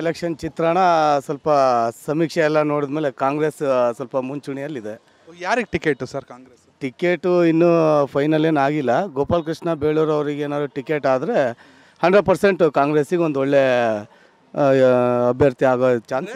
election ಚಿತ್ರಣ ಸ್ವಲ್ಪ ಸಮೀಕ್ಷೆ ಎಲ್ಲ ನೋಡಿದ್ಮೇಲೆ ಕಾಂಗ್ರೆಸ್ ಸ್ವಲ್ಪ ಮುಂಚೂಣಿಯಲ್ಲಿದೆ ಯಾರಿಗೆ ಟಿಕೆಟ್ ಸರ್ ಕಾಂಗ್ರೆಸ್ ಟಿಕೆಟು ಇನ್ನೂ ಫೈನಲ್ ಏನು ಆಗಿಲ್ಲ ಕೃಷ್ಣ ಬೇಳೂರು ಅವರಿಗೆ ಏನಾದ್ರು ಟಿಕೆಟ್ ಆದರೆ ಹಂಡ್ರೆಡ್ ಪರ್ಸೆಂಟ್ ಕಾಂಗ್ರೆಸ್ಸಿಗೆ ಒಂದು ಒಳ್ಳೆ ಅಭ್ಯರ್ಥಿ ಆಗೋ ಚಾನ್ಸ್